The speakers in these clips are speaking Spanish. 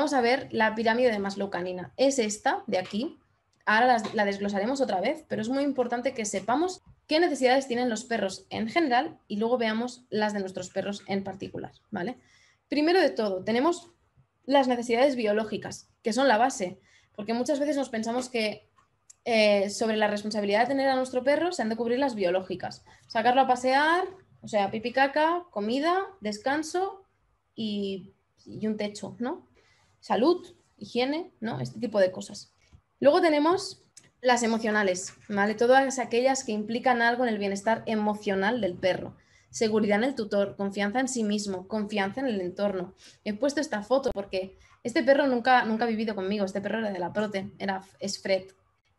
Vamos a ver la pirámide de Maslow canina. Es esta de aquí. Ahora la, desglosaremos otra vez, pero es muy importante que sepamos qué necesidades tienen los perros en general y luego veamos las de nuestros perros en particular, ¿vale? Primero de todo, tenemos las necesidades biológicas, que son la base, porque muchas veces nos pensamos que eh, sobre la responsabilidad de tener a nuestro perro se han de cubrir las biológicas. Sacarlo a pasear, o sea, pipicaca, comida, descanso y, y un techo, ¿no? salud, higiene, ¿no? Este tipo de cosas. Luego tenemos las emocionales, ¿vale? Todas aquellas que implican algo en el bienestar emocional del perro. Seguridad en el tutor, confianza en sí mismo, confianza en el entorno. He puesto esta foto porque este perro nunca, nunca ha vivido conmigo, este perro era de la prote, era, es Fred.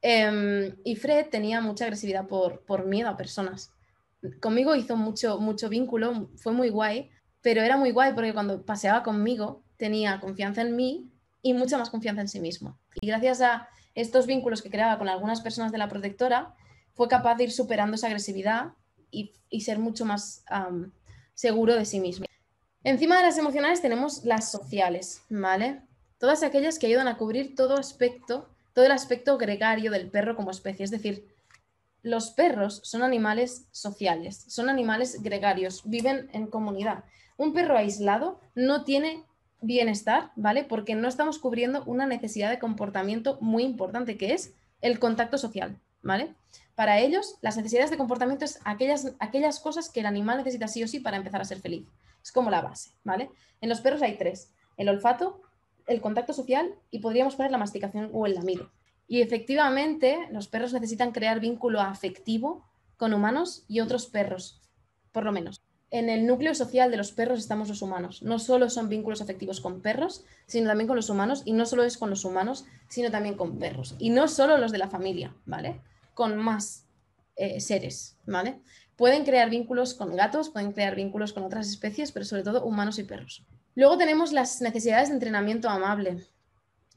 Em, y Fred tenía mucha agresividad por, por miedo a personas. Conmigo hizo mucho, mucho vínculo, fue muy guay, pero era muy guay porque cuando paseaba conmigo tenía confianza en mí y mucha más confianza en sí mismo. Y gracias a estos vínculos que creaba con algunas personas de la protectora, fue capaz de ir superando esa agresividad y, ser mucho más seguro de sí mismo. Encima de las emocionales tenemos las sociales, ¿vale? Todas aquellas que ayudan a cubrir todo aspecto, todo el aspecto gregario del perro como especie. Es decir, los perros son animales sociales, son animales gregarios, viven en comunidad. Un perro aislado no tiene bienestar, ¿vale? Porque no estamos cubriendo una necesidad de comportamiento muy importante que es el contacto social, ¿vale? Para ellos, las necesidades de comportamiento es aquellas, aquellas cosas que el animal necesita sí o sí para empezar a ser feliz. Es como la base, ¿vale? En los perros hay tres, el olfato, el contacto social y podríamos poner la masticación o el lamido. Y efectivamente, los perros necesitan crear vínculo afectivo con humanos y otros perros, por lo menos en el núcleo social de los perros estamos los humanos. No solo son vínculos afectivos con perros, sino también con los humanos, y no solo es con los humanos, sino también con perros. Y no solo los de la familia, ¿vale? Con más eh, seres, ¿vale? Pueden crear vínculos con gatos, pueden crear vínculos con otras especies, pero sobre todo humanos y perros. Luego tenemos las necesidades de entrenamiento amable,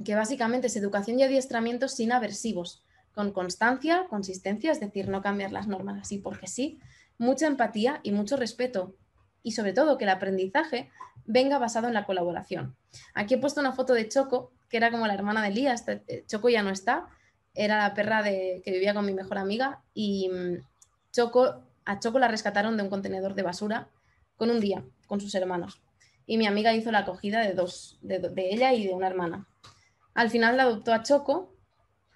que básicamente es educación y adiestramiento sin aversivos, con constancia, consistencia, es decir, no cambiar las normas así porque sí, mucha empatía y mucho respeto. Y sobre todo que el aprendizaje venga basado en la colaboración. Aquí he puesto una foto de Choco, que era como la hermana de Elías. Este, eh, Choco ya no está, era la perra de, que vivía con mi mejor amiga y mm, Choco, a Choco la rescataron de un contenedor de basura con un día, con sus hermanos. Y mi amiga hizo la acogida de dos, de ella y de una hermana. Al final la adoptó a Choco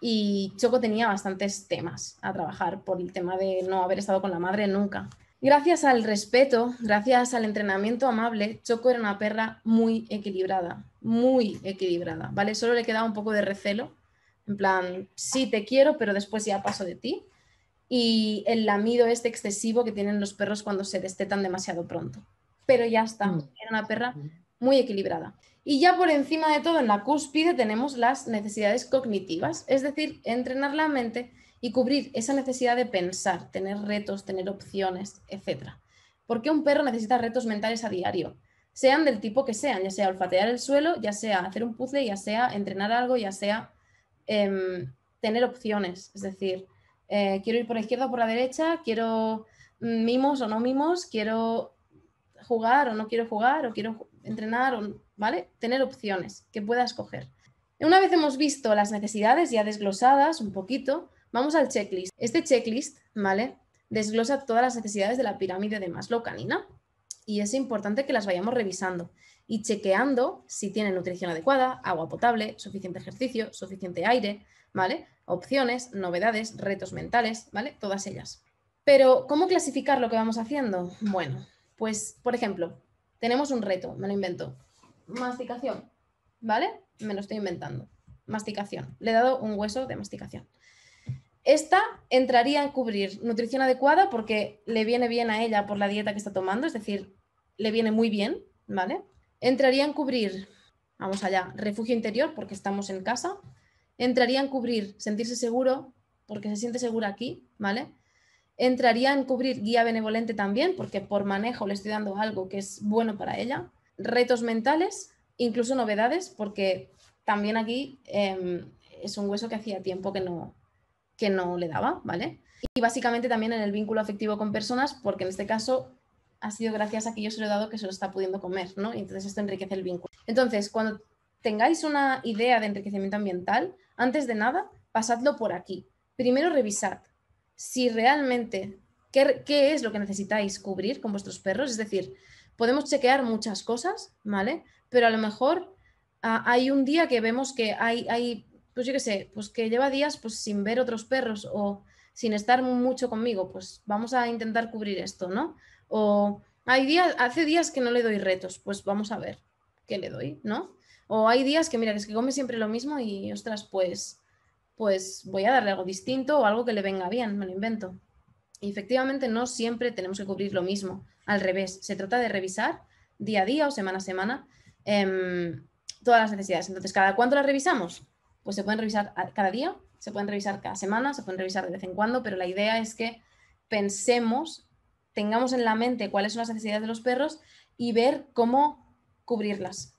y Choco tenía bastantes temas a trabajar por el tema de no haber estado con la madre nunca. Gracias al respeto, gracias al entrenamiento amable, Choco era una perra muy equilibrada, muy equilibrada, ¿vale? Solo le quedaba un poco de recelo, en plan, sí te quiero, pero después ya paso de ti. Y el lamido este excesivo que tienen los perros cuando se destetan demasiado pronto. Pero ya está, mm. era una perra mm muy equilibrada. Y ya por encima de todo, en la cúspide, tenemos las necesidades cognitivas, es decir, entrenar la mente y cubrir esa necesidad de pensar, tener retos, tener opciones, etc. Porque un perro necesita retos mentales a diario, sean del tipo que sean, ya sea olfatear el suelo, ya sea hacer un puzzle, ya sea entrenar algo, ya sea em, tener opciones, es decir, eh, quiero ir por la izquierda o por la derecha, quiero mm, mimos o no mimos, quiero jugar o no quiero jugar o quiero entrenar, o, ¿vale? Tener opciones que pueda escoger. Una vez hemos visto las necesidades ya desglosadas un poquito, vamos al checklist. Este checklist, ¿vale? Desglosa todas las necesidades de la pirámide de Maslow canina y es importante que las vayamos revisando y chequeando si tiene nutrición adecuada, agua potable, suficiente ejercicio, suficiente aire, ¿vale? Opciones, novedades, retos mentales, ¿vale? Todas ellas. Pero, ¿cómo clasificar lo que vamos haciendo? Bueno, pues, por ejemplo, tenemos un reto, me lo invento. Masticación, ¿vale? Me lo estoy inventando. Masticación. Le he dado un hueso de masticación. Esta entraría en cubrir nutrición adecuada porque le viene bien a ella por la dieta que está tomando, es decir, le viene muy bien, ¿vale? Entraría en cubrir, vamos allá, refugio interior porque estamos en casa. Entraría en cubrir sentirse seguro porque se siente segura aquí, ¿vale? Entraría en cubrir guía benevolente también, porque por manejo le estoy dando algo que es bueno para ella. Retos mentales, incluso novedades, porque también aquí em, es un hueso que hacía tiempo que no, que no le daba, ¿vale? Y básicamente también en el vínculo afectivo con personas, porque en este caso ha sido gracias a que yo se lo he dado que se lo está pudiendo comer, ¿no? entonces esto enriquece el vínculo. Entonces, cuando tengáis una idea de enriquecimiento ambiental, antes de nada, pasadlo por aquí. Primero revisad si realmente qué, es lo que necesitáis cubrir con vuestros perros. Es decir, podemos chequear muchas cosas, ¿vale? Pero a lo mejor ah, hay un día que vemos que hay, hay, pues yo qué sé, pues que lleva días pues, sin ver otros perros o sin estar mucho conmigo, pues vamos a intentar cubrir esto, ¿no? O hay días, hace días que no le doy retos, pues vamos a ver qué le doy, ¿no? O hay días que, mira, es que come siempre lo mismo y, ostras, pues pues voy a darle algo distinto o algo que le venga bien, me lo invento. efectivamente no siempre tenemos que cubrir lo mismo, al revés, se trata de revisar día a día o semana a semana em, todas las necesidades. Entonces, ¿cada cuánto las revisamos? Pues se pueden revisar cada día, se pueden revisar cada semana, se pueden revisar de vez en cuando, pero la idea es que pensemos, tengamos en la mente cuáles son las necesidades de los perros y ver cómo cubrirlas.